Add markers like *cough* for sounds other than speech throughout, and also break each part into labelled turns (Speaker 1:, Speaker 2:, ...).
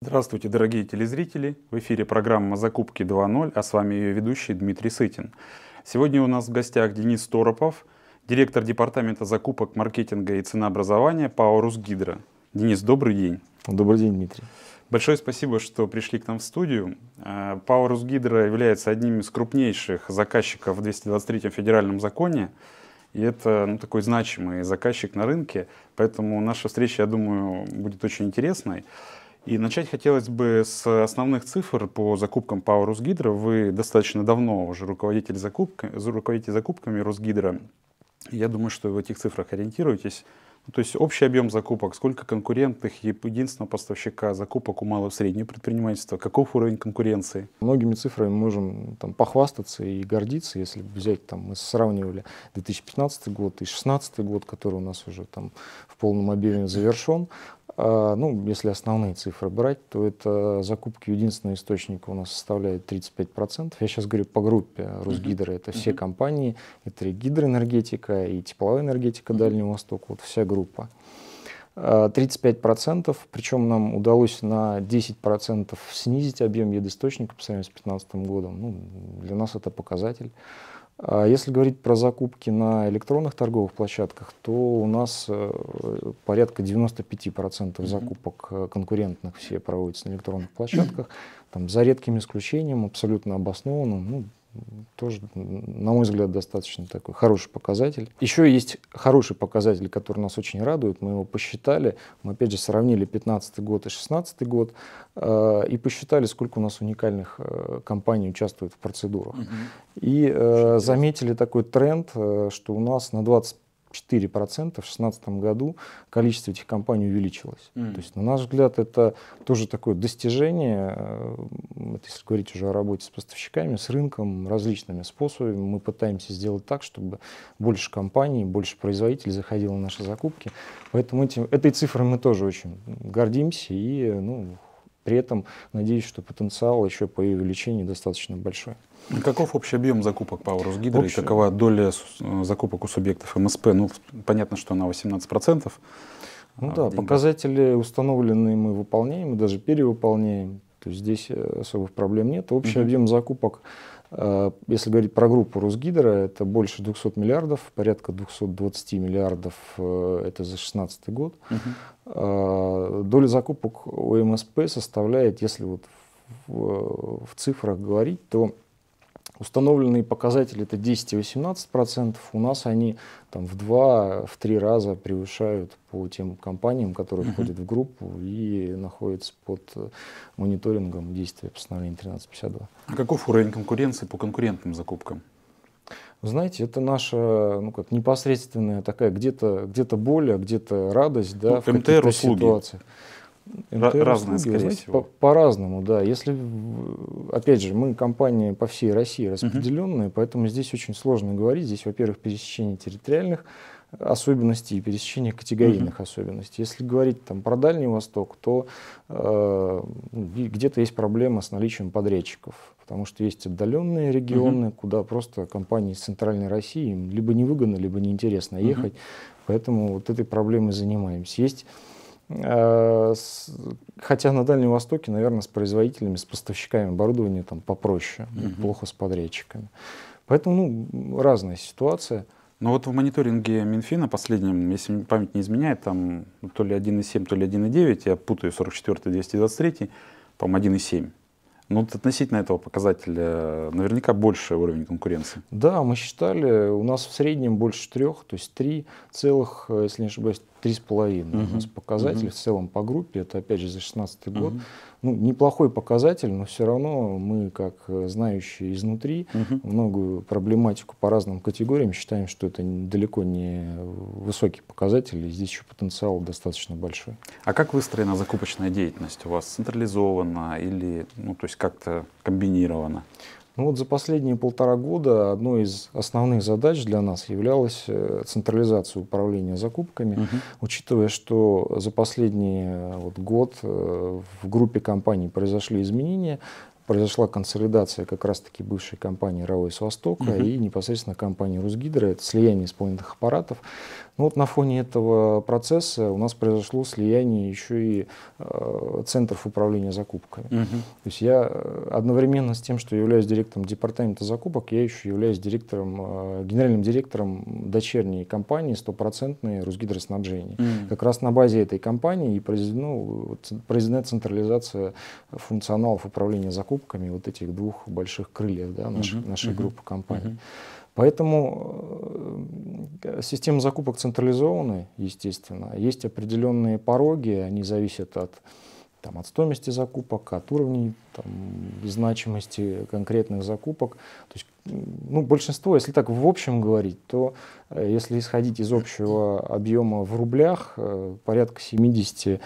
Speaker 1: Здравствуйте, дорогие телезрители! В эфире программа «Закупки 2.0», а с вами ее ведущий Дмитрий Сытин. Сегодня у нас в гостях Денис Торопов, директор департамента закупок, маркетинга и ценообразования ПАО Гидро. Денис, добрый день. Добрый день, Дмитрий. Большое спасибо, что пришли к нам в студию. Э, Паурус Гидро является одним из крупнейших заказчиков в 223 м федеральном законе. И это ну, такой значимый заказчик на рынке. Поэтому наша встреча, я думаю, будет очень интересной. И начать хотелось бы с основных цифр по закупкам ПАО «Росгидро». Вы достаточно давно уже руководитель, закупка, руководитель закупками «Росгидро». Я думаю, что вы в этих цифрах ориентируетесь. Ну, то есть общий объем закупок, сколько конкурентных и единственного поставщика закупок у малого и среднего предпринимательства, каков уровень конкуренции?
Speaker 2: Многими цифрами можем там, похвастаться и гордиться, если взять, там, мы сравнивали 2015 год и 2016 год, который у нас уже там, в полном объеме завершен, а, ну, если основные цифры брать, то это закупки единственного источника у нас составляет 35%. Я сейчас говорю по группе Русгидро. Это все компании, это и гидроэнергетика, и тепловая энергетика Дальнего Востока, вот вся группа. 35%, а, причем нам удалось на 10% снизить объем едоисточника по сравнению с 2015 годом. Ну, для нас это показатель. А если говорить про закупки на электронных торговых площадках, то у нас э, порядка 95% закупок э, конкурентных все проводятся на электронных площадках. Там, за редким исключением, абсолютно обоснованным, ну, тоже, на мой взгляд, достаточно такой хороший показатель. Еще есть хороший показатель, который нас очень радует. Мы его посчитали. Мы, опять же, сравнили 15 год и 16 год э, и посчитали, сколько у нас уникальных э, компаний участвует в процедурах. Угу. И э, заметили такой тренд, э, что у нас на 20 4% в 2016 году количество этих компаний увеличилось. Mm. То есть, на наш взгляд, это тоже такое достижение, это если говорить уже о работе с поставщиками, с рынком, различными способами. Мы пытаемся сделать так, чтобы больше компаний, больше производителей заходило на наши закупки. Поэтому этим, этой цифрой мы тоже очень гордимся и ну, при этом надеюсь, что потенциал еще по ее увеличению достаточно большой.
Speaker 1: Каков общий объем закупок по Росгидро и какова доля э, закупок у субъектов МСП? Ну, понятно, что она 18%. Ну а, да,
Speaker 2: показатели установленные мы выполняем, мы даже перевыполняем. То есть здесь э, особых проблем нет. Общий угу. объем закупок Э, если говорить про группу Росгидро, это больше 200 миллиардов, порядка 220 миллиардов, э, это за 2016 год. Угу. Доля закупок у МСП составляет, если вот в, в цифрах говорить, то Установленные показатели это 10 и 18%, у нас они там, в 2-3 в раза превышают по тем компаниям, которые uh-huh. входят в группу и находятся под э, мониторингом действия постановления 1352. А каков уровень конкуренции по конкурентным закупкам? Вы знаете, это наша ну, как, непосредственная такая где-то где то боль, а где-то радость да, ну, в каких-то ситуациях. Разные, скорее знаете, всего. По- по-разному, да. Если, опять же, мы компания по всей России распределенная, угу. поэтому здесь очень сложно говорить. Здесь, во-первых, пересечение территориальных особенностей и пересечение категорийных угу. особенностей. Если говорить там, про Дальний Восток, то э, ну, где-то есть проблема с наличием подрядчиков, потому что есть отдаленные регионы, угу. куда просто компании из Центральной России им либо невыгодно, либо неинтересно угу. ехать. Поэтому вот этой проблемой занимаемся. Есть Э, хотя на Дальнем Востоке, наверное, с производителями, с поставщиками оборудования там попроще, угу. плохо с подрядчиками. Поэтому ну, разная ситуация. Но вот в мониторинге Минфина
Speaker 1: последнем, если память не изменяет, там то ли 1,7, то ли 1,9, я путаю 44 223, по-моему, 1,7. Но вот относительно этого показателя наверняка больше уровень конкуренции.
Speaker 2: Да, мы считали, у нас в среднем больше трех, то есть три целых, э, если не ошибаюсь, 3,5 угу. у нас показатель угу. в целом по группе. Это опять же за 2016 угу. год. Ну, неплохой показатель, но все равно мы, как э, знающие изнутри, угу. многую проблематику по разным категориям считаем, что это далеко не высокий показатель, и здесь еще потенциал достаточно большой.
Speaker 1: А как выстроена закупочная деятельность у вас? Централизована или ну, то есть как-то комбинирована?
Speaker 2: Ну вот за последние полтора года одной из основных задач для нас являлась э, централизация управления закупками, угу. учитывая, что за последний э, вот год э, в группе компаний произошли изменения, произошла консолидация как раз-таки бывшей компании «Равойс Востока» угу. и непосредственно компании «Русгидро». Это слияние исполнительных аппаратов. Ну вот на фоне этого процесса у нас произошло слияние еще и э, центров управления закупками. Угу. То есть я э, одновременно с тем, что являюсь директором департамента закупок, я еще являюсь директором, э, генеральным директором дочерней компании стопроцентной Русгидроснабжение. Угу. Как раз на базе этой компании и произведено, ну, произведена централизация функционалов управления закупками вот этих двух больших крыльев да, нашей, угу. нашей угу. группы компаний. Угу. Поэтому э, э, система закупок централизованная, естественно. Есть определенные пороги, они зависят от, там, от стоимости закупок, от уровней там, значимости конкретных закупок. То есть ну, большинство, если так в общем говорить, то э, если исходить из общего объема в рублях, э, порядка 70%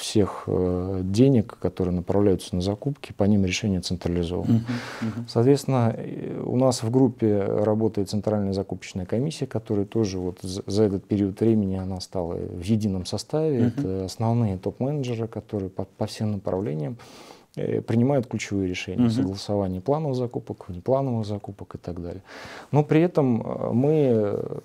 Speaker 2: всех э, денег, которые направляются на закупки, по ним решение централизовано. Uh-huh, uh-huh. Соответственно, у нас в группе работает центральная закупочная комиссия, которая тоже вот за этот период времени она стала в едином составе. Uh-huh. Это основные топ-менеджеры, которые по, по всем направлениям Э, принимают ключевые решения угу. Uh согласование плановых закупок, неплановых закупок и так далее. Но при этом э, мы э,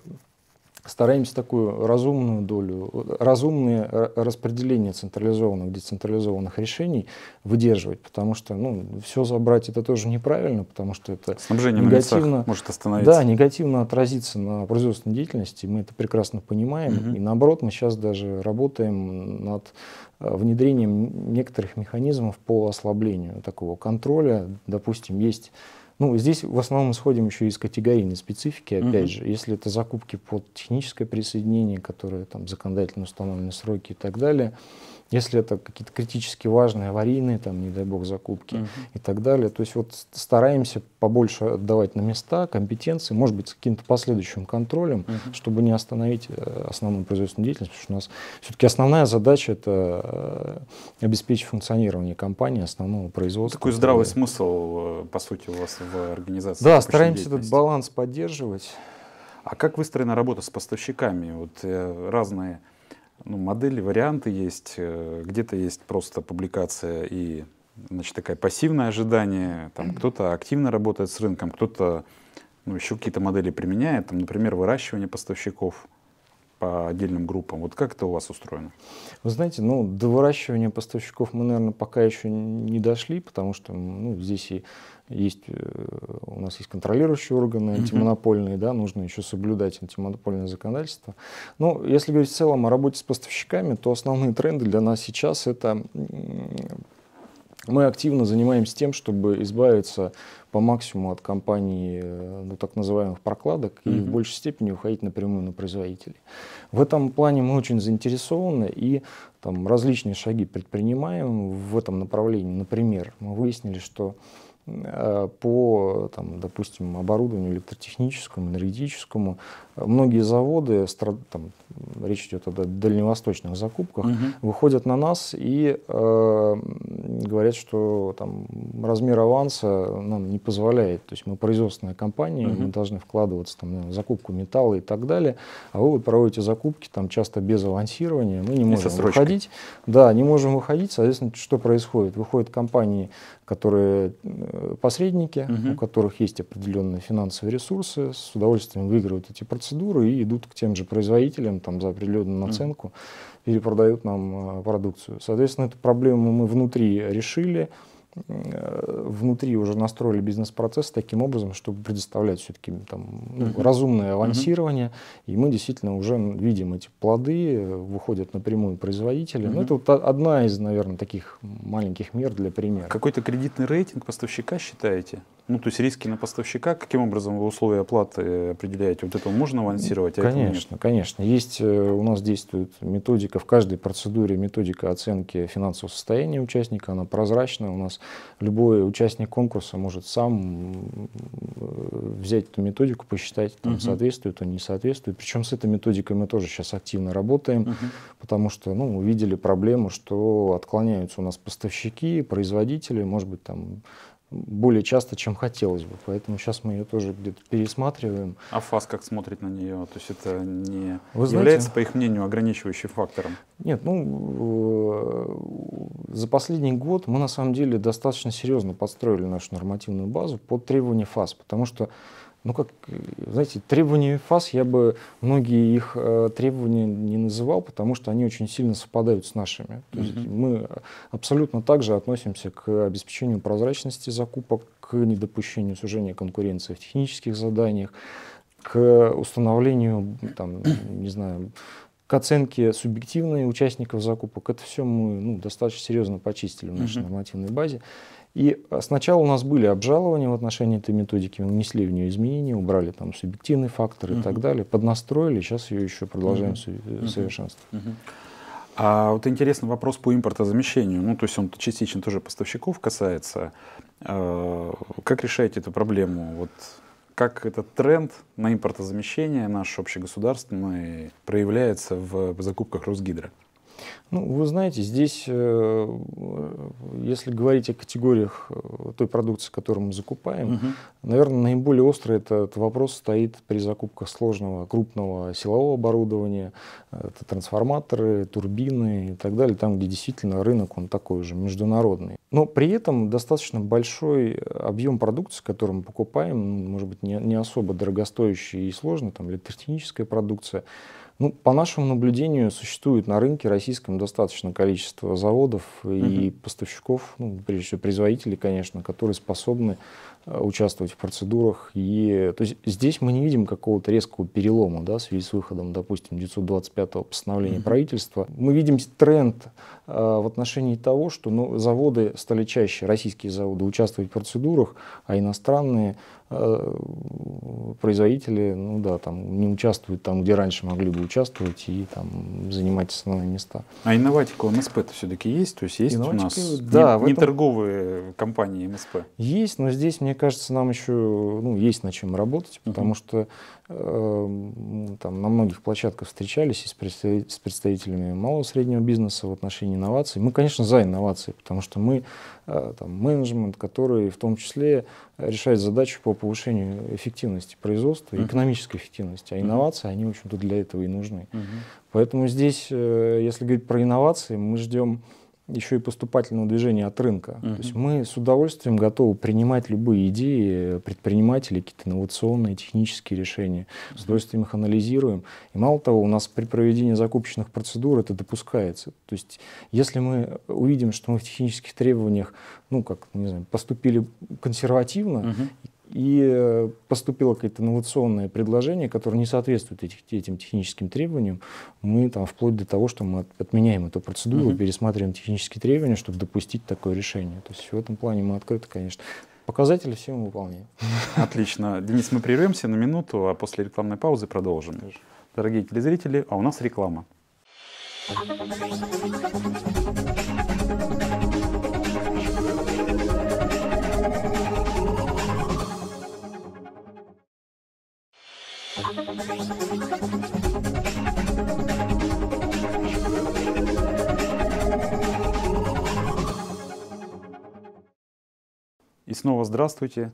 Speaker 2: стараемся такую разумную долю, разумное распределение централизованных, децентрализованных решений выдерживать, потому что ну, все забрать это тоже неправильно, потому что это Снабжение негативно, может остановиться. Да, негативно отразится на производственной деятельности, мы это прекрасно понимаем, угу. и наоборот, мы сейчас даже работаем над э, внедрением некоторых механизмов по ослаблению такого контроля. Допустим, есть ну, здесь в основном исходим еще из категорийной специфики, опять Uh -huh. же. Если это закупки под техническое присоединение, которое там законодательно установлены сроки и так далее, если это какие-то критически важные, аварийные, там, не дай бог, закупки угу. и так далее. То есть вот стараемся побольше отдавать на места компетенции, может быть, с каким-то последующим контролем, угу. чтобы не остановить э, основную производственную деятельность, потому что у нас все-таки основная задача — это э, обеспечить функционирование компании, основного производства. Такой здравый который...
Speaker 1: смысл, э, по сути, у вас в организации. Да, стараемся этот баланс поддерживать. А как выстроена работа с поставщиками? Вот разные ну, модели, варианты есть. Э, где-то есть просто публикация и значит, такое пассивное ожидание. Там mm-hmm. кто-то активно работает с рынком, кто-то ну, еще какие-то модели применяет. Там, например, выращивание поставщиков по отдельным группам. Вот как это у вас устроено?
Speaker 2: Вы знаете, ну, до выращивания поставщиков мы, наверное, пока еще не дошли, потому что ну, здесь и есть, э, у нас есть контролирующие органы антимонопольные, да, нужно еще соблюдать антимонопольное законодательство. Но ну, если говорить в целом о работе с поставщиками, то основные тренды для нас сейчас это мы активно занимаемся тем, чтобы избавиться по максимуму от компаний, э, ну, так называемых прокладок, mm-hmm. и в большей степени уходить напрямую на производителей. В этом плане мы очень заинтересованы и там, различные шаги предпринимаем в этом направлении. Например, мы выяснили, что Э, по, там, допустим, оборудованию электротехническому, энергетическому. Многие заводы, там, речь идет о дальневосточных закупках, угу. выходят на нас и э, говорят, что там, размер аванса нам не позволяет. То есть мы производственная компания, угу. мы должны вкладываться там, в закупку металла и так далее. А вы вот проводите закупки там, часто без авансирования, мы не можем выходить. Да, не можем выходить. Соответственно, что происходит? Выходят компании которые э, посредники, угу. у которых есть определенные финансовые ресурсы, с удовольствием выигрывают эти процедуры и идут к тем же производителям там, за определенную наценку, угу. перепродают нам э, продукцию. Соответственно, эту проблему мы внутри решили. Э, внутри уже настроили бизнес-процесс таким образом, чтобы предоставлять все-таки там, ну, uh-huh. разумное авансирование, uh-huh. и мы действительно уже видим эти плоды, э, выходят напрямую производители. Uh-huh. Ну, это вот одна из, наверное, таких маленьких мер для примера.
Speaker 1: Какой-то кредитный рейтинг поставщика считаете? Ну, то есть риски на поставщика, каким образом вы условия оплаты э, определяете? Вот это можно авансировать? А конечно,
Speaker 2: конечно. Есть, у нас действует методика, в каждой процедуре методика оценки финансового состояния участника, она прозрачная у нас любой участник конкурса может сам взять эту методику, посчитать, там, угу. соответствует он, не соответствует. Причем с этой методикой мы тоже сейчас активно работаем, угу. потому что ну, увидели проблему, что отклоняются у нас поставщики, производители, может быть, там более часто, чем хотелось бы. Поэтому сейчас мы ее тоже где-то пересматриваем.
Speaker 1: А ФАС как смотрит на нее? То есть это не Вы знаете, является, по их мнению, ограничивающим фактором?
Speaker 2: Нет, ну, э, за последний год мы на самом деле достаточно серьезно подстроили нашу нормативную базу под требования ФАС, потому что ну как, знаете, требования ФАС, я бы многие их э, требования не называл, потому что они очень сильно совпадают с нашими. То mm-hmm. есть мы абсолютно так же относимся к обеспечению прозрачности закупок, к недопущению сужения конкуренции в технических заданиях, к установлению, там, не знаю, к оценке субъективной участников закупок. Это все мы ну, достаточно серьезно почистили в нашей mm-hmm. нормативной базе. И сначала у нас были обжалования в отношении этой методики, внесли в нее изменения, убрали там субъективный фактор и угу. так далее, поднастроили, сейчас ее еще продолжаем угу. совершенствовать.
Speaker 1: Угу. А вот интересный вопрос по импортозамещению. Ну, то есть он частично тоже поставщиков касается. А, как решаете эту проблему? Вот как этот тренд на импортозамещение наш общегосударственный проявляется в закупках Росгидро?
Speaker 2: Ну, вы знаете, здесь, э, если говорить о категориях э, той продукции, которую мы закупаем, угу. наверное, наиболее острый этот вопрос стоит при закупках сложного, крупного силового оборудования, это трансформаторы, турбины и так далее, там, где действительно рынок, он такой же, международный. Но при этом достаточно большой объем продукции, который мы покупаем, ну, может быть, не, не особо дорогостоящий и сложный, там, электротехническая продукция, ну, по нашему наблюдению, существует на рынке российском достаточно количество заводов угу. и поставщиков, ну, прежде всего производителей, конечно, которые способны э, участвовать в процедурах. И, то есть здесь мы не видим какого-то резкого перелома да, в связи с выходом, допустим, 925-го постановления mm правительства. Мы видим тренд э, в отношении того, что ну, заводы стали чаще, российские заводы, участвовать в процедурах, а иностранные Э, производители, ну да, там не участвуют там, где раньше могли бы участвовать и там занимать основные места.
Speaker 1: А инноватика мсп это все-таки есть? То есть есть Инноватики, у нас да, не, не
Speaker 2: торговые компании МСП? Есть, но здесь, мне кажется, нам еще ну, есть над чем работать, потому угу. что Эм, там, на многих площадках встречались и с, представителями малого и среднего бизнеса в отношении инноваций. Мы, конечно, за инновации, потому что мы э, там, менеджмент, который в том числе решает задачу по повышению эффективности производства, экономической эффективности. А инновации, они, в общем-то, для этого и нужны. Поэтому здесь, э, если говорить про инновации, мы ждем еще и поступательного движения от рынка. Uh -huh. То есть мы с удовольствием готовы принимать любые идеи предпринимателей, какие-то инновационные, технические решения. Uh -huh. С удовольствием их анализируем. И мало того, у нас при проведении закупочных процедур это допускается. То есть если мы увидим, что мы в технических требованиях, ну как, не знаю, поступили консервативно, Uh -huh и э, поступило какое-то инновационное предложение, которое не соответствует этих, этим техническим требованиям, мы там вплоть до того, что мы отменяем эту процедуру, угу. пересматриваем технические требования, чтобы допустить такое решение. То есть в этом плане мы открыты, конечно. Показатели все мы выполняем.
Speaker 1: *laughs* Отлично. Денис, мы прервемся на минуту, а после рекламной паузы продолжим. Дорогие телезрители, а у нас реклама. Снова здравствуйте.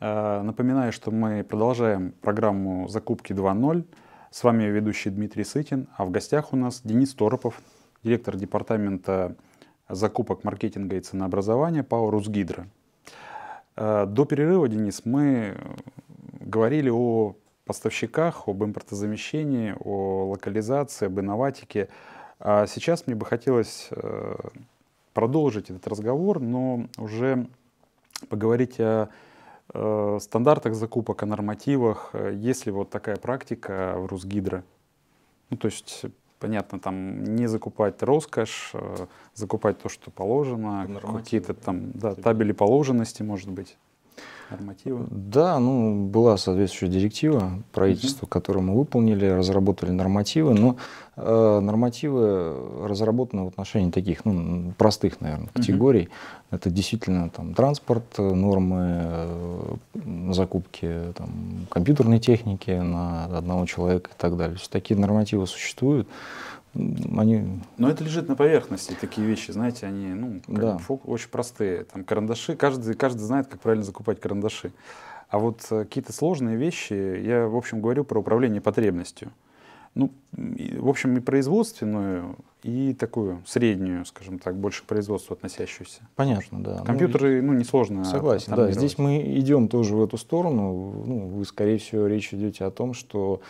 Speaker 1: Э, напоминаю, что мы продолжаем программу «Закупки 2.0». С вами ведущий Дмитрий Сытин, а в гостях у нас Денис Торопов, директор департамента закупок маркетинга и ценообразования ПАО «Русгидро». Э, до перерыва, Денис, мы говорили о поставщиках, об импортозамещении, о локализации, об инноватике. А сейчас мне бы хотелось э, продолжить этот разговор, но уже поговорить о э, стандартах закупок, о нормативах. Есть ли вот такая практика в Русгидро? Ну, то есть, понятно, там не закупать роскошь, э, закупать то, что положено, какие-то там да, типа. табели положенности, может быть
Speaker 2: нормативы? Да, ну, была соответствующая директива правительства, угу. которую мы выполнили, разработали нормативы, но э, нормативы разработаны в отношении таких, ну, простых, наверное, категорий. Угу. Это действительно там транспорт, э, нормы э, закупки там, компьютерной техники на одного человека и так далее. Все такие нормативы существуют они...
Speaker 1: Но это лежит на поверхности, такие вещи, знаете, они ну, да. фок, очень простые. Там карандаши, каждый, каждый знает, как правильно закупать карандаши. А вот э, какие-то сложные вещи, я, в общем, говорю про управление потребностью. Ну, в общем, и производственную, и такую среднюю, скажем так, больше к производству относящуюся. Понятно, да. Ну, Компьютеры, ну, ну несложно. Согласен, да. Здесь
Speaker 2: мы идем тоже в эту сторону. Ну, вы, скорее всего, речь идете о том, что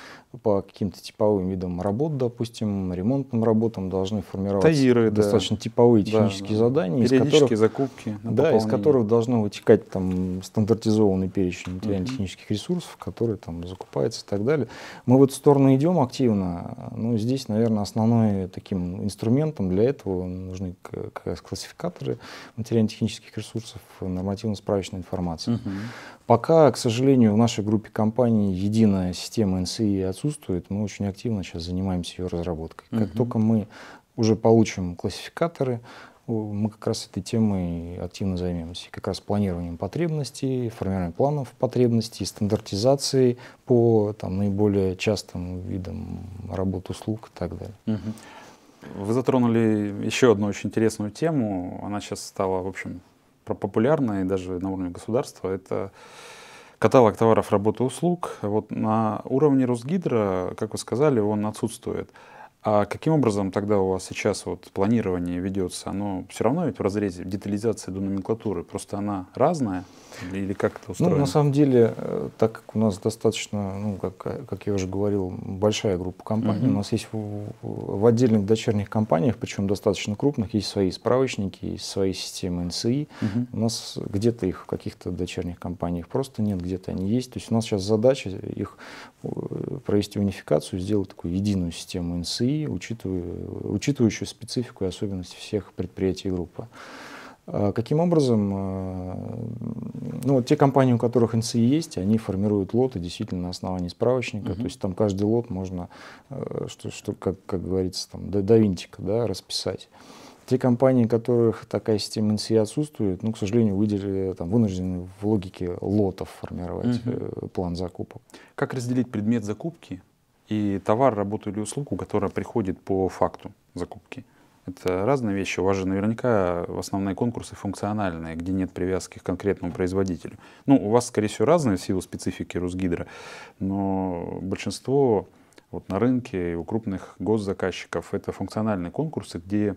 Speaker 2: по каким-то типовым видам работ, допустим, ремонтным работам должны формироваться Таиры, достаточно да. типовые технические да, задания. Из которых, закупки. Да, из которых должно вытекать там стандартизованный перечень материально-технических ресурсов, которые там закупаются и так далее. Мы в эту сторону идем активно. Ну, здесь, наверное, основной таким инструментом для этого нужны как раз классификаторы материально-технических ресурсов, нормативно-справочная информация. Угу. Пока, к сожалению, в нашей группе компаний единая система НСИ отсутствует, мы очень активно сейчас занимаемся ее разработкой. Угу. Как только мы уже получим классификаторы, мы как раз этой темой активно займемся. Как раз планированием потребностей, формированием планов потребностей, стандартизацией по там, наиболее частым видам работ услуг и так далее.
Speaker 1: Вы затронули еще одну очень интересную тему. Она сейчас стала, в общем, популярной даже на уровне государства. Это каталог товаров, работы, услуг. Вот на уровне Росгидро, как вы сказали, он отсутствует. А каким образом тогда у вас сейчас вот планирование ведется? Оно все равно ведь в разрезе детализации до номенклатуры, просто она разная? Или как это устроено? Ну, на самом
Speaker 2: деле, э, так как у нас достаточно, ну, как, э, как я уже говорил, большая группа компаний, угу. у нас есть в, в отдельных дочерних компаниях, причем достаточно крупных, есть свои справочники, есть свои системы НСИ. Угу. У нас где-то их в каких-то дочерних компаниях просто нет, где-то они есть. То есть у нас сейчас задача их э, провести унификацию, сделать такую единую систему НСИ, учитывая, учитывающую специфику и особенности всех предприятий группы. А каким образом? А, ну, вот те компании, у которых НСИ есть, они формируют лоты действительно на основании справочника. Угу. То есть там каждый лот можно, э, что, что как, как говорится, там, до, до винтика да, расписать. Те компании, у которых такая система НСИ отсутствует, ну, к сожалению, выделили, там, вынуждены в логике лотов формировать угу. план закупок.
Speaker 1: Как разделить предмет закупки и товар, работу или услугу, которая приходит по факту закупки? Это разные вещи. У вас же наверняка в основные конкурсы функциональные, где нет привязки к конкретному производителю. Ну, у вас, скорее всего, разные силы специфики Русгидро, но большинство вот на рынке и у крупных госзаказчиков это функциональные конкурсы, где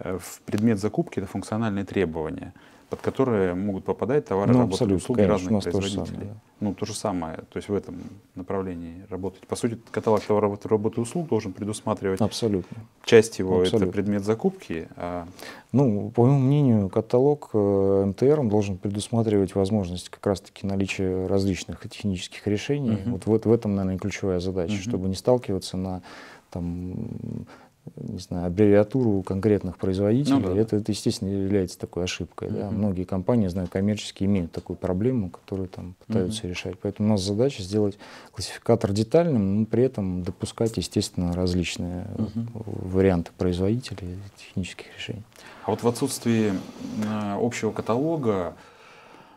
Speaker 1: э, в предмет закупки это функциональные требования под которые могут попадать товары, ну, работы, услуги разных производителей. То самое, да. Ну, то же самое, то есть в этом направлении работать. По сути, каталог товаров, работы и услуг должен предусматривать абсолютно. часть его, абсолютно. это предмет закупки. А...
Speaker 2: Ну, по моему мнению, каталог э, МТР должен предусматривать возможность как раз-таки наличия различных технических решений. Угу. Вот, вот в этом, наверное, ключевая задача, угу. чтобы не сталкиваться на там, не знаю, аббревиатуру конкретных производителей, ну, да, это, это, естественно, является такой ошибкой. Uh-huh. Да? Многие компании, знаю, коммерчески имеют такую проблему, которую там пытаются uh-huh. решать. Поэтому у нас задача сделать классификатор детальным, но при этом допускать, естественно, различные uh-huh. варианты производителей технических решений.
Speaker 1: А вот в отсутствии э, общего каталога,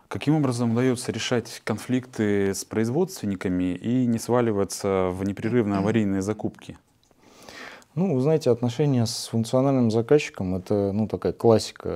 Speaker 1: Каким образом удается решать конфликты с производственниками и не сваливаться в непрерывно аварийные закупки?
Speaker 2: Ну, вы знаете, отношения с функциональным заказчиком это ну, такая классика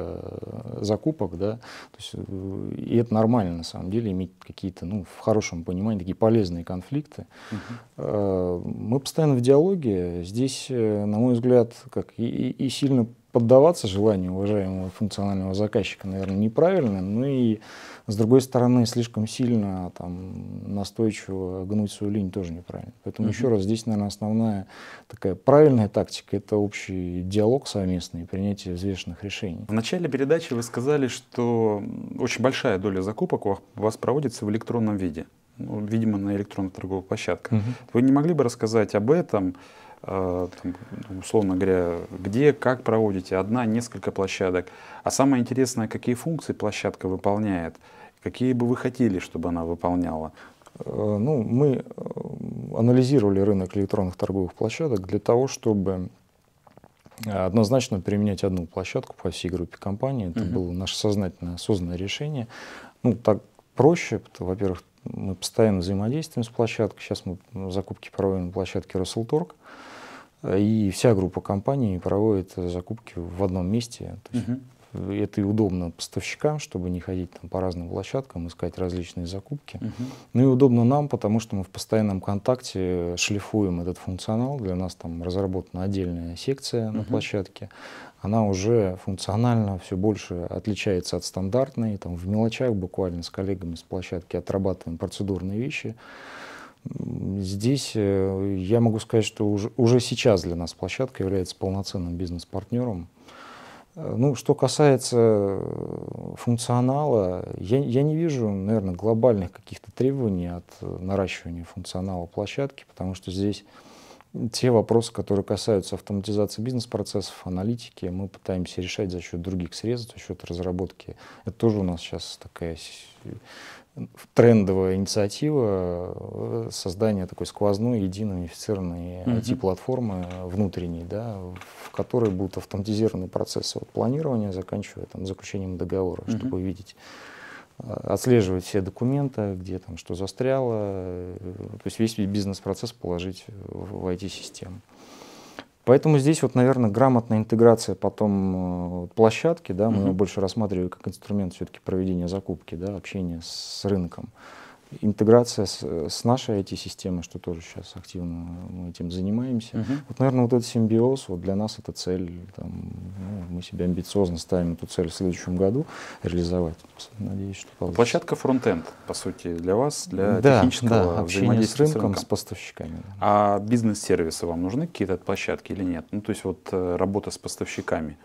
Speaker 2: э, закупок, да. То есть, э, и это нормально на самом деле иметь какие-то, ну, в хорошем понимании, такие полезные конфликты. Угу. Мы постоянно в диалоге. Здесь, на мой взгляд, как и, и сильно поддаваться желанию уважаемого функционального заказчика, наверное, неправильно. Ну и, с другой стороны, слишком сильно там, настойчиво гнуть свою линию тоже неправильно. Поэтому mm-hmm. еще раз, здесь, наверное, основная такая правильная тактика – это общий диалог совместный принятие взвешенных решений. В
Speaker 1: начале передачи вы сказали, что очень большая доля закупок у вас проводится в электронном виде. Ну, видимо, на электронных торговых площадках. Mm-hmm. Вы не могли бы рассказать об этом? Э, там, ну, условно говоря, где, как проводите, одна, несколько площадок. А самое интересное, какие функции площадка выполняет, какие бы вы хотели, чтобы она выполняла.
Speaker 2: Э, ну, мы э, анализировали рынок электронных торговых площадок для того, чтобы однозначно применять одну площадку по всей группе компаний. Это угу. было наше сознательное, осознанное решение. Ну, так проще, во-первых, мы постоянно взаимодействуем с площадкой. Сейчас мы ну, закупки проводим на площадке Росселторг. И вся группа компаний проводит э, закупки в одном месте. То есть угу. Это и удобно поставщикам, чтобы не ходить там, по разным площадкам, искать различные закупки. Угу. Ну и удобно нам, потому что мы в постоянном контакте шлифуем этот функционал. Для нас там разработана отдельная секция угу. на площадке. Она уже функционально все больше отличается от стандартной. Там, в мелочах буквально с коллегами с площадки отрабатываем процедурные вещи. Здесь э, я могу сказать, что уже, уже сейчас для нас площадка является полноценным бизнес-партнером. Э, ну, что касается э, функционала, я, я не вижу, наверное, глобальных каких-то требований от наращивания функционала площадки, потому что здесь те вопросы, которые касаются автоматизации бизнес-процессов, аналитики, мы пытаемся решать за счет других средств, за счет разработки. Это тоже у нас сейчас такая трендовая инициатива э, создания такой сквозной, единой, унифицированной IT-платформы э, внутренней, да, в которой будут автоматизированы процессы от планирования, заканчивая там, заключением договора, чтобы видеть э, отслеживать все документы, где там что застряло, то есть весь бизнес-процесс положить в IT-систему. Поэтому здесь вот, наверное, грамотная интеграция потом э, площадки, да, мы угу. Uh -huh. больше рассматриваем как инструмент все-таки проведения закупки, да, общения с рынком интеграция с, э, с нашей IT-системой, что тоже сейчас активно э, мы этим занимаемся. Uh -huh. Вот, наверное, вот этот симбиоз, вот для нас это цель, там, ну, мы себе амбициозно ставим эту цель в следующем году реализовать. Надеюсь, что получится.
Speaker 1: Площадка фронтенд, по сути, для вас, для да, технического да, общения с рынком, с рынком, с поставщиками. Да. А бизнес-сервисы вам нужны какие-то площадки или нет? Ну, то есть вот э, работа с поставщиками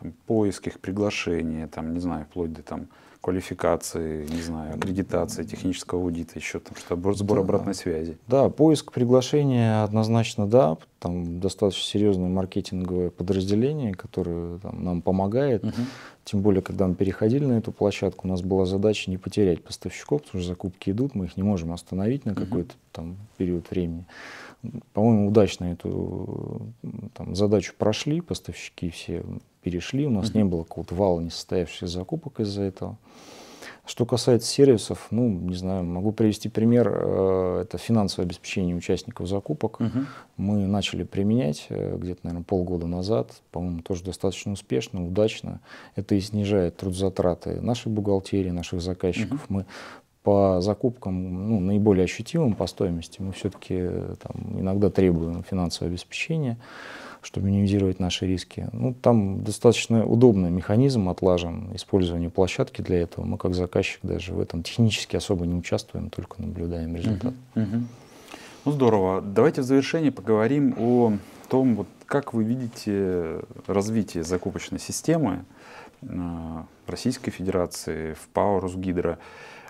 Speaker 1: там, поиск их приглашения, там, не знаю, вплоть до там, квалификации, не знаю, аккредитации, технического аудита, еще там, что сбор да. обратной связи.
Speaker 2: Да, поиск приглашения однозначно да, там достаточно серьезное маркетинговое подразделение, которое там, нам помогает. Угу. Тем более, когда мы переходили на эту площадку, у нас была задача не потерять поставщиков, потому что закупки идут, мы их не можем остановить на какой-то угу. там период времени. По-моему, удачно эту там, задачу прошли, поставщики все перешли, у нас mm-hmm. не было какого-то вала несостоявшихся закупок из-за этого. Что касается сервисов, ну, не знаю, могу привести пример. Э, это финансовое обеспечение участников закупок. Угу. Мы начали применять э, где-то, наверное, полгода назад. По-моему, тоже достаточно успешно, удачно. Это и снижает трудозатраты нашей бухгалтерии, наших заказчиков. Угу. Мы по закупкам ну, наиболее ощутимым по стоимости мы все-таки э, иногда требуем финансовое обеспечение чтобы минимизировать наши риски. Ну, там достаточно удобный механизм отлажен, использование площадки для этого. Мы как заказчик даже в этом технически особо не участвуем, только наблюдаем результат. Угу, угу.
Speaker 1: Ну здорово. Давайте в завершение поговорим о том, вот как вы видите развитие закупочной системы э, Российской Федерации в ПАО «Русгидро».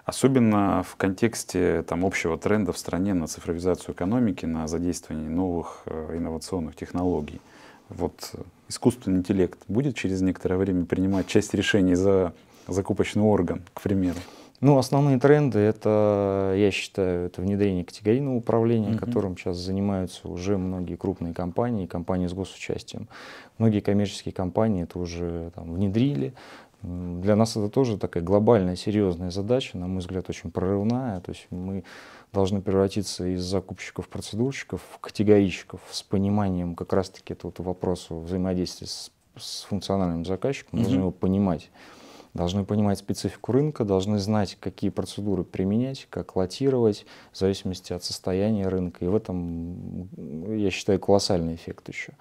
Speaker 1: Особенно в контексте там, общего тренда в стране на цифровизацию экономики, на задействование новых э, инновационных технологий. Вот э, искусственный интеллект будет через некоторое время принимать часть решений за закупочный орган, к примеру?
Speaker 2: Ну, основные тренды это, я считаю, это внедрение категорийного управления, угу. которым сейчас занимаются уже многие крупные компании, компании с госучастием. Многие коммерческие компании это уже там, внедрили, для нас это тоже такая глобальная, серьезная задача, на мой взгляд, очень прорывная. То есть мы должны превратиться из закупщиков-процедурщиков в категорийщиков с пониманием как раз-таки этого вопроса взаимодействия с, с функциональным заказчиком, мы должны его понимать. Должны понимать специфику рынка, должны знать, какие процедуры применять, как лотировать, в зависимости от состояния рынка. И в этом, я считаю, колоссальный эффект еще.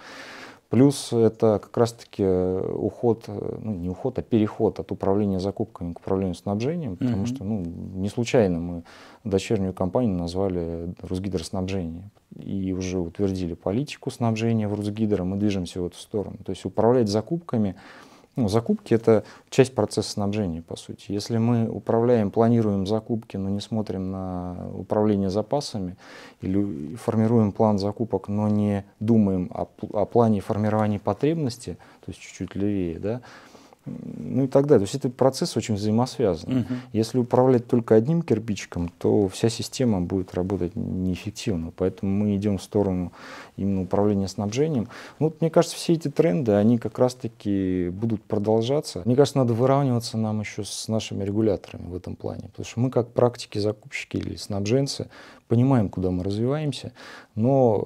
Speaker 2: Плюс это как раз-таки э, уход, э, ну не уход, а переход от управления закупками к управлению снабжением, потому mm-hmm. что ну, не случайно мы дочернюю компанию назвали Русгидроснабжение и уже утвердили политику снабжения в Русгидро, мы движемся в эту сторону. То есть управлять закупками ну, закупки — это часть процесса снабжения, по сути. Если мы управляем, планируем закупки, но не смотрим на управление запасами, или формируем план закупок, но не думаем о, о плане формирования потребности, то есть чуть-чуть левее, да, ну и так далее. То есть этот процесс очень взаимосвязан. Угу. Если управлять только одним кирпичиком, то вся система будет работать неэффективно. Поэтому мы идем в сторону именно управления снабжением. Ну, вот, мне кажется, все эти тренды, они как раз-таки будут продолжаться. Мне кажется, надо выравниваться нам еще с нашими регуляторами в этом плане. Потому что мы как практики закупщики или снабженцы, понимаем, куда мы развиваемся, но,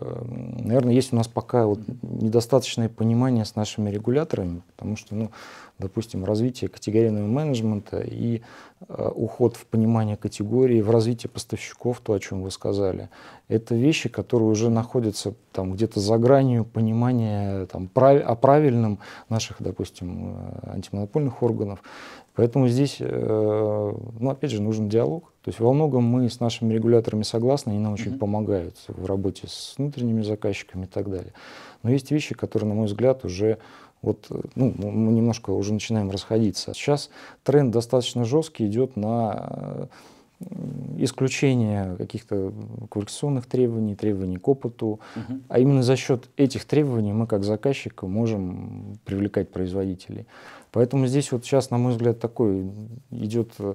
Speaker 2: э, наверное, есть у нас пока вот недостаточное понимание с нашими регуляторами, потому что, ну, допустим, развитие категорийного менеджмента и э, уход в понимание категории, в развитие поставщиков, то, о чем вы сказали, это вещи, которые уже находятся там где-то за гранью понимания там, прав о правильном наших, допустим, э, антимонопольных органов. Поэтому здесь, э, ну, опять же, нужен диалог. То есть во многом мы с нашими регуляторами согласны, они нам очень mm-hmm. помогают в работе с внутренними заказчиками и так далее. Но есть вещи, которые, на мой взгляд, уже вот, э, ну, мы немножко уже начинаем расходиться. Сейчас тренд достаточно жесткий идет на э, исключение каких-то квалификационных требований, требований к опыту. Угу. А именно за счет этих требований мы, как заказчик, можем привлекать производителей. Поэтому здесь вот сейчас, на мой взгляд, такой идет э,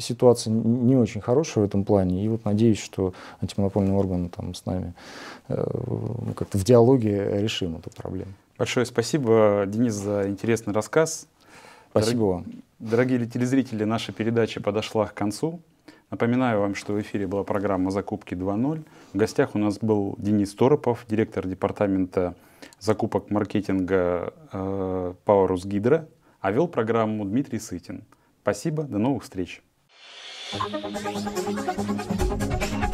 Speaker 2: ситуация не очень хорошая в этом плане. И вот надеюсь, что антимонопольный орган там с нами э, как-то в диалоге решим эту проблему.
Speaker 1: Большое спасибо, Денис, за интересный рассказ. Спасибо Дорог... вам. Дорогие телезрители, наша передача подошла к концу. Напоминаю вам, что в эфире была программа «Закупки 2.0». В гостях у нас был Денис Торопов, директор департамента закупок маркетинга Powerus э, Гидро, а вел программу Дмитрий Сытин. Спасибо, до новых встреч. Thank you.